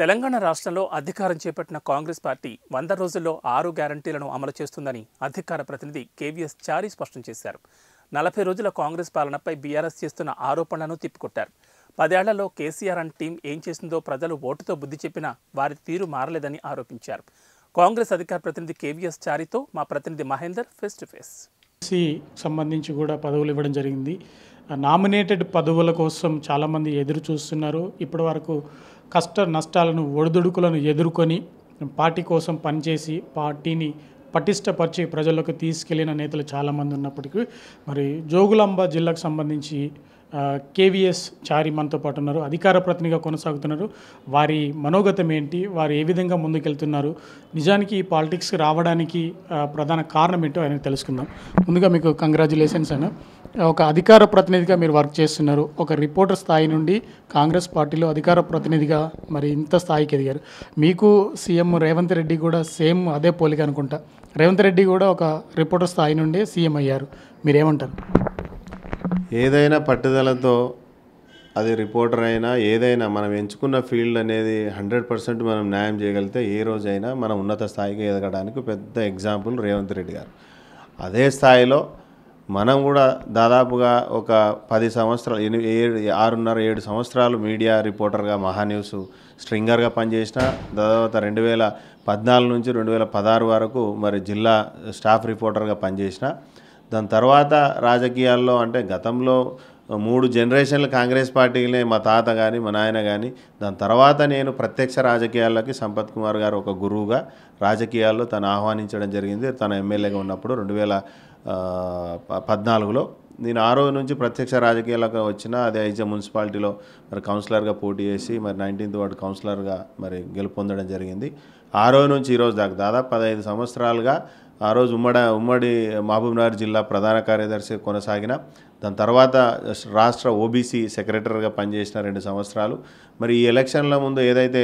తెలంగాణ రాష్ట్రంలో అధికారం చేపట్టిన కాంగ్రెస్ పార్టీ వంద రోజుల్లో ఆరు గ్యారంటీలను అమలు చేస్తుందని అధికార ప్రతినిధి కేవీఎస్ చారి స్పష్టం చేశారు నలభై రోజుల కాంగ్రెస్ పాలనపై బీఆర్ఎస్ చేస్తున్న ఆరోపణలను తిప్పికొట్టారు పదేళ్లలో కేసీఆర్ అండ్ టీం ఏం చేసిందో ప్రజలు ఓటుతో బుద్ధి చెప్పినా వారి తీరు మారలేదని ఆరోపించారు కాంగ్రెస్ అధికార ప్రతినిధి కేవీఎస్ చారితో మా ప్రతినిధి మహేందర్ ఫేస్ టు ఫేస్ సి సంబంధించి కూడా పదవులు ఇవ్వడం జరిగింది నామినేటెడ్ పదవుల కోసం చాలామంది ఎదురు చూస్తున్నారు ఇప్పటి వరకు కష్ట నష్టాలను ఒడిదుడుకులను ఎదుర్కొని పార్టీ కోసం పనిచేసి పార్టీని పటిష్టపరిచి ప్రజలకు తీసుకెళ్లిన నేతలు చాలామంది ఉన్నప్పటికీ మరి జోగులాంబ జిల్లాకు సంబంధించి కేవీఎస్ చారి మనతో పాటు ఉన్నారు అధికార ప్రతినిధిగా కొనసాగుతున్నారు వారి మనోగతం ఏంటి వారు ఏ విధంగా ముందుకెళ్తున్నారు నిజానికి ఈ పాలిటిక్స్ రావడానికి ప్రధాన కారణం ఏంటో ఆయన తెలుసుకుందాం ముందుగా మీకు కంగ్రాచులేషన్స్ అన్న ఒక అధికార ప్రతినిధిగా మీరు వర్క్ చేస్తున్నారు ఒక రిపోర్టర్ స్థాయి నుండి కాంగ్రెస్ పార్టీలో అధికార ప్రతినిధిగా మరి ఇంత స్థాయికి ఎదిగారు మీకు సీఎం రేవంత్ రెడ్డి కూడా సేమ్ అదే పోలిక అనుకుంటా రేవంత్ రెడ్డి కూడా ఒక రిపోర్టర్ స్థాయి నుండి సీఎం అయ్యారు మీరేమంటారు ఏదైనా పట్టుదలతో అది రిపోర్టర్ అయినా ఏదైనా మనం ఎంచుకున్న ఫీల్డ్ అనేది హండ్రెడ్ పర్సెంట్ మనం న్యాయం చేయగలిగితే ఏ రోజైనా మనం ఉన్నత స్థాయికి ఎదగడానికి పెద్ద ఎగ్జాంపుల్ రేవంత్ రెడ్డి గారు అదే స్థాయిలో మనం కూడా దాదాపుగా ఒక పది సంవత్సరాలు ఎనిమిది ఏడు ఆరున్నర ఏడు సంవత్సరాలు మీడియా రిపోర్టర్గా మహాన్యూస్ స్ట్రింగర్గా పనిచేసిన తర్వాత రెండు వేల పద్నాలుగు నుంచి రెండు వేల పదహారు వరకు మరి జిల్లా స్టాఫ్ రిపోర్టర్గా పనిచేసిన దాని తర్వాత రాజకీయాల్లో అంటే గతంలో మూడు జనరేషన్లు కాంగ్రెస్ పార్టీలే మా తాత కానీ మా నాయన కానీ దాని తర్వాత నేను ప్రత్యక్ష రాజకీయాల్లోకి సంపత్ కుమార్ గారు ఒక గురువుగా రాజకీయాల్లో తను ఆహ్వానించడం జరిగింది తన ఎమ్మెల్యేగా ఉన్నప్పుడు రెండు వేల పద్నాలుగులో నేను ఆ రోజు నుంచి ప్రత్యక్ష రాజకీయాలకు వచ్చిన అదే ఐజ మున్సిపాలిటీలో మరి కౌన్సిలర్గా పోటీ చేసి మరి నైన్టీన్త్ వార్డు కౌన్సిలర్గా మరి గెలుపొందడం జరిగింది ఆ రోజు నుంచి ఈరోజు దాకా దాదాపు పదహైదు సంవత్సరాలుగా ఆ రోజు ఉమ్మడి ఉమ్మడి మహబూబ్నగర్ జిల్లా ప్రధాన కార్యదర్శి కొనసాగిన దాని తర్వాత రాష్ట్ర ఓబీసీ సెక్రటరీగా పనిచేసిన రెండు సంవత్సరాలు మరి ఈ ఎలక్షన్ల ముందు ఏదైతే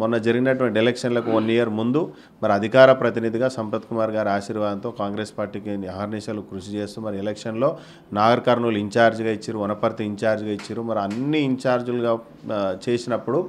మొన్న జరిగినటువంటి ఎలక్షన్లకు వన్ ఇయర్ ముందు మరి అధికార ప్రతినిధిగా సంపత్ కుమార్ గారి ఆశీర్వాదంతో కాంగ్రెస్ పార్టీకి అహర్నిశలు కృషి చేస్తూ మరి ఎలక్షన్లో నాగర్ కర్నూలు ఇన్ఛార్జ్గా ఇచ్చారు వనపర్తి ఇన్ఛార్జ్గా ఇచ్చారు మరి అన్ని ఇన్ఛార్జులుగా చేసినప్పుడు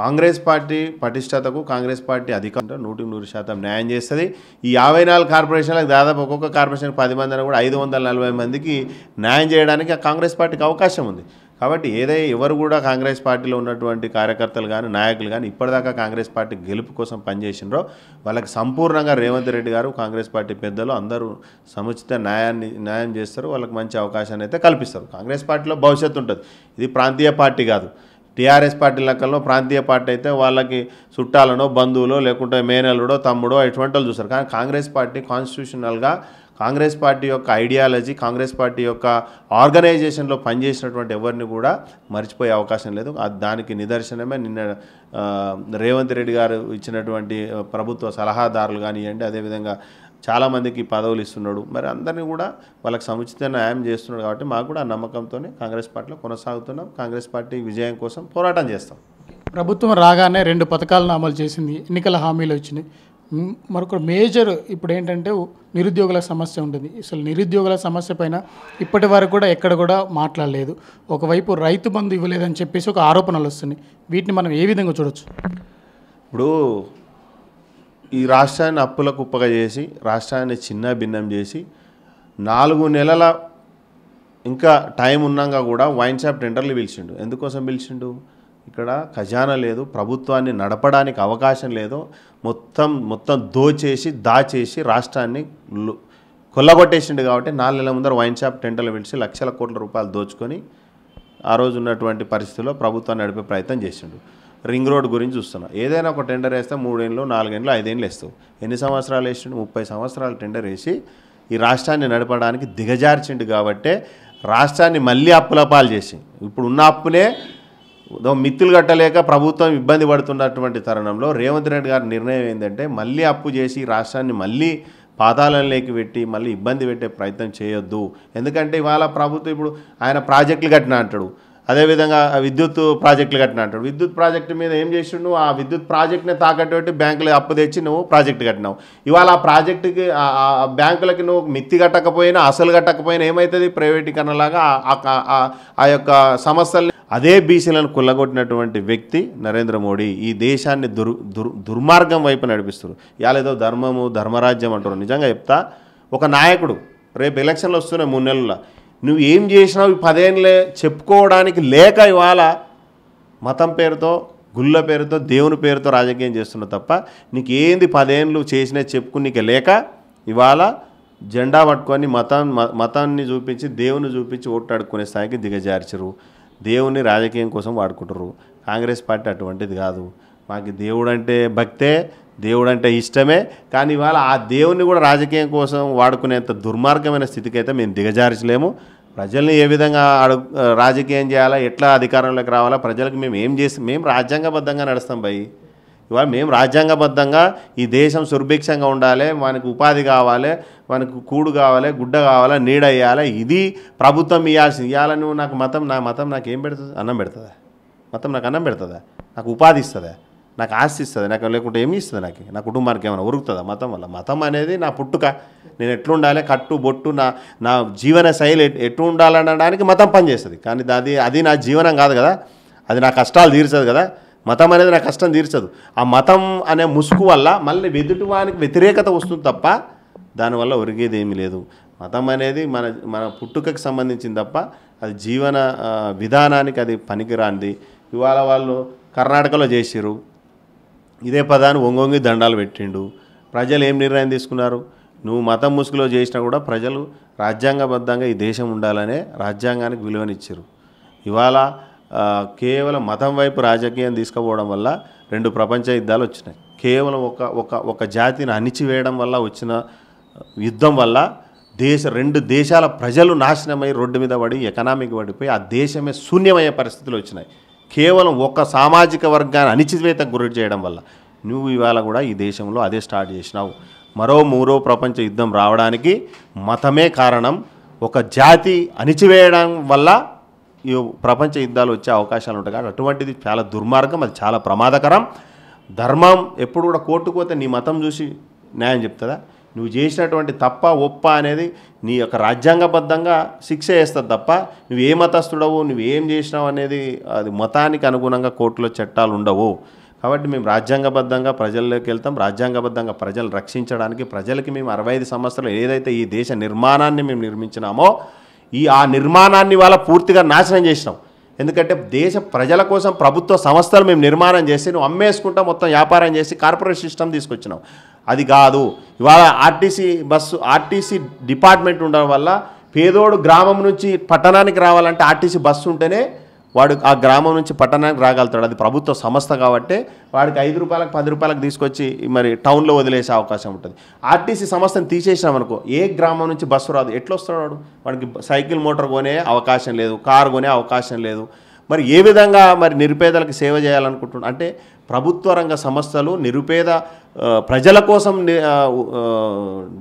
కాంగ్రెస్ పార్టీ పటిష్టతకు కాంగ్రెస్ పార్టీ అధికారంతో నూటికి నూరు శాతం న్యాయం చేస్తుంది ఈ యాభై నాలుగు కార్పొరేషన్లకు దాదాపు ఒక్కొక్క కార్పొరేషన్ పది మంది కూడా ఐదు వందల నలభై మందికి న్యాయం చేయడానికి ఆ కాంగ్రెస్ పార్టీకి అవకాశం ఉంది కాబట్టి ఏదై ఎవరు కూడా కాంగ్రెస్ పార్టీలో ఉన్నటువంటి కార్యకర్తలు కానీ నాయకులు కానీ ఇప్పటిదాకా కాంగ్రెస్ పార్టీ గెలుపు కోసం పనిచేసినారో వాళ్ళకి సంపూర్ణంగా రేవంత్ రెడ్డి గారు కాంగ్రెస్ పార్టీ పెద్దలు అందరూ సముచిత న్యాయాన్ని న్యాయం చేస్తారు వాళ్ళకి మంచి అవకాశాన్ని అయితే కల్పిస్తారు కాంగ్రెస్ పార్టీలో భవిష్యత్తు ఉంటుంది ఇది ప్రాంతీయ పార్టీ కాదు టీఆర్ఎస్ పార్టీ లెక్కల్లో ప్రాంతీయ పార్టీ అయితే వాళ్ళకి చుట్టాలనో బంధువులో లేకుంటే మేనలుడో తమ్ముడో ఇటువంటి చూస్తారు కానీ కాంగ్రెస్ పార్టీ కాన్స్టిట్యూషనల్గా కాంగ్రెస్ పార్టీ యొక్క ఐడియాలజీ కాంగ్రెస్ పార్టీ యొక్క ఆర్గనైజేషన్లో పనిచేసినటువంటి ఎవరిని కూడా మర్చిపోయే అవకాశం లేదు దానికి నిదర్శనమే నిన్న రేవంత్ రెడ్డి గారు ఇచ్చినటువంటి ప్రభుత్వ సలహాదారులు కానివ్వండి అదేవిధంగా చాలామందికి పదవులు ఇస్తున్నాడు మరి అందరినీ కూడా వాళ్ళకి సముచిత న్యాయం చేస్తున్నాడు కాబట్టి మాకు కూడా ఆ నమ్మకంతోనే కాంగ్రెస్ పార్టీలో కొనసాగుతున్నాం కాంగ్రెస్ పార్టీ విజయం కోసం పోరాటం చేస్తాం ప్రభుత్వం రాగానే రెండు పథకాలను అమలు చేసింది ఎన్నికల హామీలు వచ్చినాయి మరొక మేజర్ ఇప్పుడు ఏంటంటే నిరుద్యోగుల సమస్య ఉంటుంది అసలు నిరుద్యోగుల సమస్య పైన ఇప్పటి వరకు కూడా ఎక్కడ కూడా మాట్లాడలేదు ఒకవైపు రైతు బంధు ఇవ్వలేదని చెప్పేసి ఒక ఆరోపణలు వస్తున్నాయి వీటిని మనం ఏ విధంగా చూడొచ్చు ఇప్పుడు ఈ రాష్ట్రాన్ని అప్పుల కుప్పగా చేసి రాష్ట్రాన్ని చిన్న భిన్నం చేసి నాలుగు నెలల ఇంకా టైం ఉన్నాక కూడా వైన్ షాప్ టెండర్లు పిలిచిండు ఎందుకోసం పిలిచిండు ఇక్కడ ఖజానా లేదు ప్రభుత్వాన్ని నడపడానికి అవకాశం లేదు మొత్తం మొత్తం దోచేసి దాచేసి రాష్ట్రాన్ని కొల్లగొట్టేసిండు కాబట్టి నాలుగు నెలల ముందర వైన్ షాప్ టెండర్లు పిలిచి లక్షల కోట్ల రూపాయలు దోచుకొని ఆ రోజు ఉన్నటువంటి పరిస్థితుల్లో ప్రభుత్వాన్ని నడిపే ప్రయత్నం చేసిండు రింగ్ రోడ్ గురించి చూస్తున్నా ఏదైనా ఒక టెండర్ వేస్తే మూడేళ్ళు నాలుగేళ్ళు ఐదేళ్ళు వేస్తావు ఎన్ని సంవత్సరాలు వేసిండు ముప్పై సంవత్సరాలు టెండర్ వేసి ఈ రాష్ట్రాన్ని నడపడానికి దిగజార్చిండు కాబట్టే రాష్ట్రాన్ని మళ్ళీ అప్పుల పాలు చేసి ఇప్పుడు ఉన్న అప్పునే మిత్తులు కట్టలేక ప్రభుత్వం ఇబ్బంది పడుతున్నటువంటి తరుణంలో రేవంత్ రెడ్డి గారి నిర్ణయం ఏంటంటే మళ్ళీ అప్పు చేసి రాష్ట్రాన్ని మళ్ళీ లేకి పెట్టి మళ్ళీ ఇబ్బంది పెట్టే ప్రయత్నం చేయొద్దు ఎందుకంటే ఇవాళ ప్రభుత్వం ఇప్పుడు ఆయన ప్రాజెక్టులు కట్టిన అంటాడు అదేవిధంగా విద్యుత్ ప్రాజెక్టులు కట్టిన అంటాడు విద్యుత్ ప్రాజెక్టు మీద ఏం చేసిండు ఆ విద్యుత్ ప్రాజెక్ట్ని తాకట్టు పెట్టి బ్యాంకులు అప్పు తెచ్చి నువ్వు ప్రాజెక్టు కట్టినావు ఇవాళ ఆ ప్రాజెక్టుకి ఆ బ్యాంకులకి నువ్వు మిత్తి కట్టకపోయినా అసలు కట్టకపోయినా ఏమవుతుంది ప్రైవేటీకరణలాగా ఆ యొక్క సమస్యల్ని అదే బీసీలను కుల్లగొట్టినటువంటి వ్యక్తి నరేంద్ర మోడీ ఈ దేశాన్ని దుర్ దుర్మార్గం వైపు నడిపిస్తారు ఇవాళేదో ధర్మము ధర్మరాజ్యం అంటారు నిజంగా చెప్తా ఒక నాయకుడు రేపు ఎలక్షన్లు వస్తున్నాయి మూడు నెలల్లో నువ్వు ఏం చేసినావు ఈ పదేళ్ళే చెప్పుకోవడానికి లేక ఇవాళ మతం పేరుతో గుళ్ళ పేరుతో దేవుని పేరుతో రాజకీయం చేస్తున్నావు తప్ప నీకు ఏంది పదేళ్ళు చేసినా నీకు లేక ఇవాళ జెండా పట్టుకొని మతం మతాన్ని చూపించి దేవుని చూపించి ఓట్లాడుకునే స్థాయికి దిగజార్చరు దేవుని రాజకీయం కోసం వాడుకుంటారు కాంగ్రెస్ పార్టీ అటువంటిది కాదు మాకు దేవుడు అంటే భక్తే దేవుడు అంటే ఇష్టమే కానీ ఇవాళ ఆ దేవుణ్ణి కూడా రాజకీయం కోసం వాడుకునేంత దుర్మార్గమైన స్థితికి అయితే మేము దిగజార్చలేము ప్రజల్ని ఏ విధంగా అడుగు రాజకీయం చేయాలా ఎట్లా అధికారంలోకి రావాలా ప్రజలకు మేము ఏం చేసి మేము రాజ్యాంగబద్ధంగా నడుస్తాం భయ్ ఇవాళ మేము రాజ్యాంగబద్ధంగా ఈ దేశం సుర్భిక్షంగా ఉండాలి మనకు ఉపాధి కావాలి మనకు కూడు కావాలి గుడ్డ కావాలి నీడ వేయాలి ఇది ప్రభుత్వం ఇవ్వాల్సింది ఇవ్వాలని నాకు మతం నా మతం నాకు ఏం పెడుతుంది అన్నం పెడుతుందా మతం నాకు అన్నం పెడుతుందా నాకు ఉపాధి ఇస్తుందా నాకు ఆస్తి ఇస్తుంది నాకు లేకుంటే ఏమి ఇస్తుంది నాకు నా కుటుంబానికి ఏమైనా ఉరుకుతుందా మతం వల్ల మతం అనేది నా పుట్టుక నేను ఎట్లుండాలి కట్టు బొట్టు నా నా జీవన శైలి ఎట్లు ఉండాలనడానికి మతం పనిచేస్తుంది కానీ అది అది నా జీవనం కాదు కదా అది నా కష్టాలు తీర్చదు కదా మతం అనేది నా కష్టం తీర్చదు ఆ మతం అనే ముసుగు వల్ల మళ్ళీ వెదుటివానికి వ్యతిరేకత వస్తుంది తప్ప దానివల్ల ఒరిగేది ఏమీ లేదు మతం అనేది మన మన పుట్టుకకి సంబంధించింది తప్ప అది జీవన విధానానికి అది పనికిరాంది ఇవాళ వాళ్ళు కర్ణాటకలో చేసిరు ఇదే పదాన్ని ఒంగొంగి దండాలు పెట్టిండు ప్రజలు ఏం నిర్ణయం తీసుకున్నారు నువ్వు మతం ముసుగులో చేసినా కూడా ప్రజలు రాజ్యాంగబద్ధంగా ఈ దేశం ఉండాలనే రాజ్యాంగానికి విలువనిచ్చారు ఇవాళ కేవలం మతం వైపు రాజకీయం తీసుకుపోవడం వల్ల రెండు ప్రపంచ యుద్ధాలు వచ్చినాయి కేవలం ఒక ఒక ఒక జాతిని అణిచివేయడం వల్ల వచ్చిన యుద్ధం వల్ల దేశ రెండు దేశాల ప్రజలు నాశనమై రోడ్డు మీద పడి ఎకనామిక్ పడిపోయి ఆ దేశమే శూన్యమయ్యే పరిస్థితులు వచ్చినాయి కేవలం ఒక సామాజిక వర్గాన్ని అనిశ్చితకు గురి చేయడం వల్ల నువ్వు ఇవాళ కూడా ఈ దేశంలో అదే స్టార్ట్ చేసినావు మరో మూరో ప్రపంచ యుద్ధం రావడానికి మతమే కారణం ఒక జాతి అణిచివేయడం వల్ల ఈ ప్రపంచ యుద్ధాలు వచ్చే అవకాశాలు ఉంటాయి కాబట్టి అటువంటిది చాలా దుర్మార్గం అది చాలా ప్రమాదకరం ధర్మం ఎప్పుడు కూడా కోర్టుకు పోతే నీ మతం చూసి న్యాయం చెప్తుందా నువ్వు చేసినటువంటి తప్ప ఒప్ప అనేది నీ యొక్క రాజ్యాంగబద్ధంగా శిక్ష వేస్తుంది తప్ప నువ్వు ఏ మతస్థుడవు నువ్వు ఏం చేసినావు అనేది అది మతానికి అనుగుణంగా కోర్టులో చట్టాలు ఉండవు కాబట్టి మేము రాజ్యాంగబద్ధంగా ప్రజల్లోకి వెళ్తాం రాజ్యాంగబద్ధంగా ప్రజలు రక్షించడానికి ప్రజలకి మేము అరవై ఐదు సంవత్సరాలు ఏదైతే ఈ దేశ నిర్మాణాన్ని మేము నిర్మించినామో ఈ ఆ నిర్మాణాన్ని వాళ్ళ పూర్తిగా నాశనం చేసినాం ఎందుకంటే దేశ ప్రజల కోసం ప్రభుత్వ సంస్థలు మేము నిర్మాణం చేసి నువ్వు అమ్మేసుకుంటా మొత్తం వ్యాపారం చేసి కార్పొరేట్ సిస్టమ్ తీసుకొచ్చినావు అది కాదు ఇవాళ ఆర్టీసీ బస్సు ఆర్టీసీ డిపార్ట్మెంట్ ఉండడం వల్ల పేదోడు గ్రామం నుంచి పట్టణానికి రావాలంటే ఆర్టీసీ బస్సు ఉంటేనే వాడు ఆ గ్రామం నుంచి పట్టణానికి రాగలుగుతాడు అది ప్రభుత్వ సంస్థ కాబట్టి వాడికి ఐదు రూపాయలకు పది రూపాయలకు తీసుకొచ్చి మరి టౌన్లో వదిలేసే అవకాశం ఉంటుంది ఆర్టీసీ సంస్థను అనుకో ఏ గ్రామం నుంచి బస్సు రాదు ఎట్లా వస్తాడు వాడు వాడికి సైకిల్ మోటార్ కొనే అవకాశం లేదు కారు కొనే అవకాశం లేదు మరి ఏ విధంగా మరి నిరుపేదలకు సేవ చేయాలనుకుంటున్నాడు అంటే ప్రభుత్వ రంగ సంస్థలు నిరుపేద ప్రజల కోసం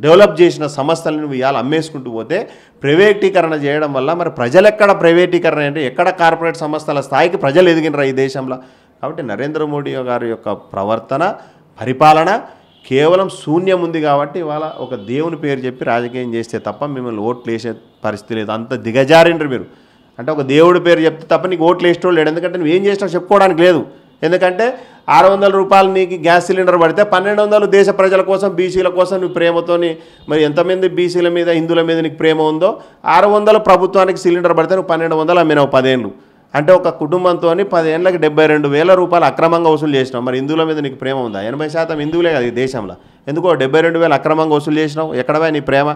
డెవలప్ చేసిన సంస్థలను ఇవాళ అమ్మేసుకుంటూ పోతే ప్రైవేటీకరణ చేయడం వల్ల మరి ప్రజలు ఎక్కడ ప్రైవేటీకరణ అంటే ఎక్కడ కార్పొరేట్ సంస్థల స్థాయికి ప్రజలు ఎదిగినరా ఈ దేశంలో కాబట్టి నరేంద్ర మోడీ గారి యొక్క ప్రవర్తన పరిపాలన కేవలం శూన్యం ఉంది కాబట్టి ఇవాళ ఒక దేవుని పేరు చెప్పి రాజకీయం చేస్తే తప్ప మిమ్మల్ని ఓట్లు వేసే పరిస్థితి లేదు అంత దిగజారిండ్రు మీరు అంటే ఒక దేవుడి పేరు చెప్తే తప్ప నీకు ఓట్లు వేసేటోళ్ళు లేడు ఎందుకంటే ఏం చేసినా చెప్పుకోవడానికి లేదు ఎందుకంటే ఆరు వందల రూపాయలు నీకు గ్యాస్ సిలిండర్ పడితే పన్నెండు వందలు దేశ ప్రజల కోసం బీసీల కోసం నువ్వు ప్రేమతోని మరి ఎంతమంది బీసీల మీద హిందువుల మీద నీకు ప్రేమ ఉందో ఆరు వందలు ప్రభుత్వానికి సిలిండర్ పడితే నువ్వు పన్నెండు వందలు అమ్మినావు పదేళ్ళు అంటే ఒక కుటుంబంతో పదేళ్ళకి డెబ్బై రెండు వేల రూపాయలు అక్రమంగా వసూలు చేసినావు మరి హిందువుల మీద నీకు ప్రేమ ఉందా ఎనభై శాతం హిందువులే కదా ఈ దేశంలో ఎందుకో డెబ్బై రెండు వేలు అక్రమంగా వసూలు చేసినావు ఎక్కడవే నీ ప్రేమ